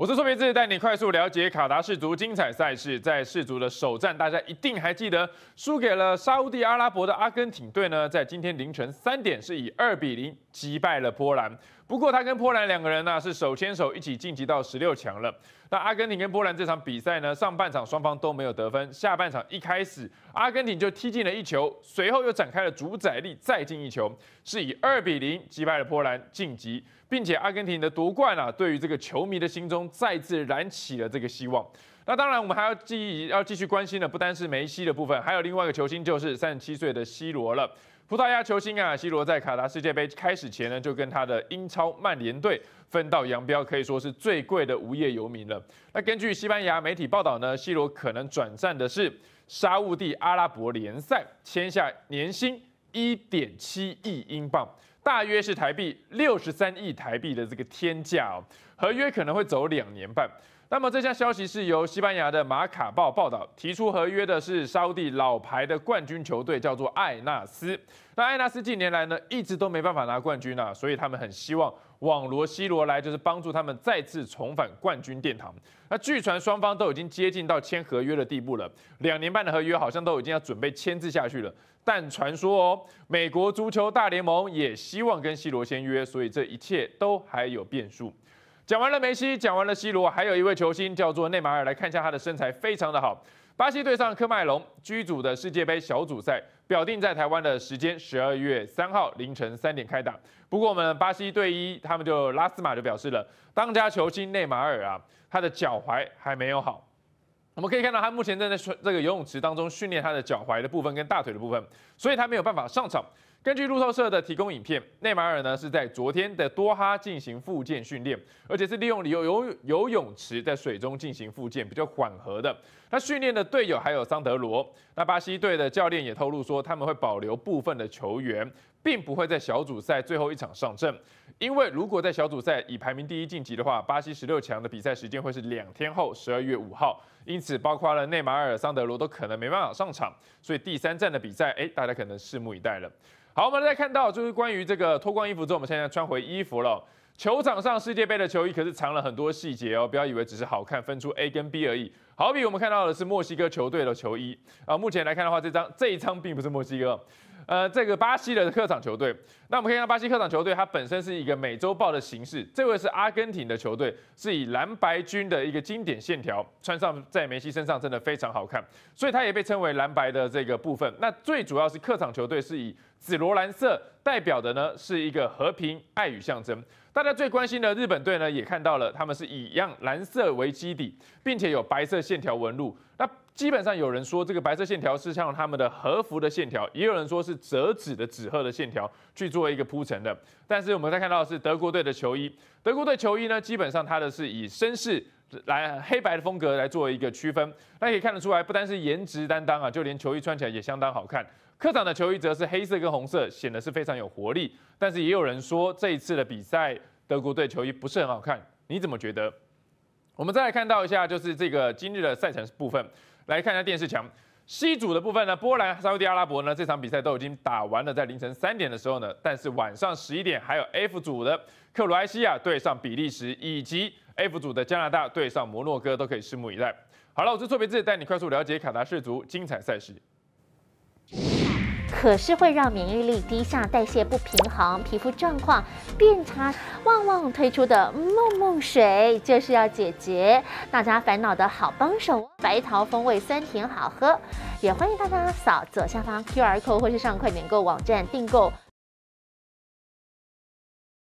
我是苏别字，带你快速了解卡达氏族精彩赛事。在氏族的首战，大家一定还记得输给了沙地阿拉伯的阿根廷队呢。在今天凌晨三点，是以二比零击败了波兰。不过他跟波兰两个人呢，是手牵手一起晋级到十六强了。那阿根廷跟波兰这场比赛呢，上半场双方都没有得分，下半场一开始阿根廷就踢进了一球，随后又展开了主宰力，再进一球，是以二比零击败了波兰，晋级。并且阿根廷的夺冠啊，对于这个球迷的心中再次燃起了这个希望。那当然，我们还要继要继续关心的，不单是梅西的部分，还有另外一个球星，就是三十七岁的 C 罗了。葡萄牙球星啊，C 罗在卡达世界杯开始前呢，就跟他的英超曼联队分道扬镳，可以说是最贵的无业游民了。那根据西班牙媒体报道呢，C 罗可能转战的是沙地阿拉伯联赛，签下年薪。一点七亿英镑，大约是台币六十三亿台币的这个天价哦，合约可能会走两年半。那么这项消息是由西班牙的马卡报报道，提出合约的是乌地老牌的冠军球队，叫做艾纳斯。那艾纳斯近年来呢一直都没办法拿冠军啊，所以他们很希望网罗西罗来，就是帮助他们再次重返冠军殿堂。那据传双方都已经接近到签合约的地步了，两年半的合约好像都已经要准备签字下去了。但传说哦，美国足球大联盟也希望跟西罗签约，所以这一切都还有变数。讲完了梅西，讲完了 C 罗，还有一位球星叫做内马尔。来看一下他的身材非常的好。巴西对上科麦隆，组的世界杯小组赛，表定在台湾的时间十二月三号凌晨三点开打。不过我们巴西队一，他们就拉斯马就表示了，当家球星内马尔啊，他的脚踝还没有好。我们可以看到他目前在在这个游泳池当中训练他的脚踝的部分跟大腿的部分，所以他没有办法上场。根据路透社的提供影片，内马尔呢是在昨天的多哈进行复健训练，而且是利用游游游泳池在水中进行复健，比较缓和的。那训练的队友还有桑德罗。那巴西队的教练也透露说，他们会保留部分的球员，并不会在小组赛最后一场上阵，因为如果在小组赛以排名第一晋级的话，巴西十六强的比赛时间会是两天后，十二月五号。因此，包括了内马尔、桑德罗都可能没办法上场，所以第三站的比赛，哎，大家可能拭目以待了。好，我们再看到就是关于这个脱光衣服之后，我们现在穿回衣服了。球场上世界杯的球衣可是藏了很多细节哦！不要以为只是好看分出 A 跟 B 而已。好比我们看到的是墨西哥球队的球衣啊，目前来看的话，这张这一张并不是墨西哥，呃，这个巴西的客场球队。那我们可以看到巴西客场球队，它本身是一个美洲豹的形式。这位是阿根廷的球队，是以蓝白军的一个经典线条穿上在梅西身上真的非常好看，所以它也被称为蓝白的这个部分。那最主要是客场球队是以紫罗兰色代表的呢，是一个和平爱与象征。大家最关心的日本队呢，也看到了，他们是以样蓝色为基底，并且有白色线条纹路。那基本上有人说这个白色线条是像他们的和服的线条，也有人说是折纸的纸鹤的线条去做一个铺陈的。但是我们再看到是德国队的球衣，德国队球衣呢，基本上它的是以绅士。来黑白的风格来做一个区分，那可以看得出来，不单是颜值担当啊，就连球衣穿起来也相当好看。客场的球衣则是黑色跟红色，显得是非常有活力。但是也有人说这一次的比赛德国队球衣不是很好看，你怎么觉得？我们再来看到一下就是这个今日的赛程部分，来看一下电视墙。C 组的部分呢，波兰沙特阿拉伯呢这场比赛都已经打完了，在凌晨三点的时候呢，但是晚上十一点还有 F 组的克罗埃西亚对上比利时，以及 F 组的加拿大对上摩洛哥，都可以拭目以待。好了，我是错别字，带你快速了解卡达氏族足精彩赛事。可是会让免疫力低下、代谢不平衡、皮肤状况变差。旺旺推出的梦梦水就是要解决大家烦恼的好帮手哦。白桃风味酸甜好喝，也欢迎大家扫左下方 Q R code 或是上快点购网站订购。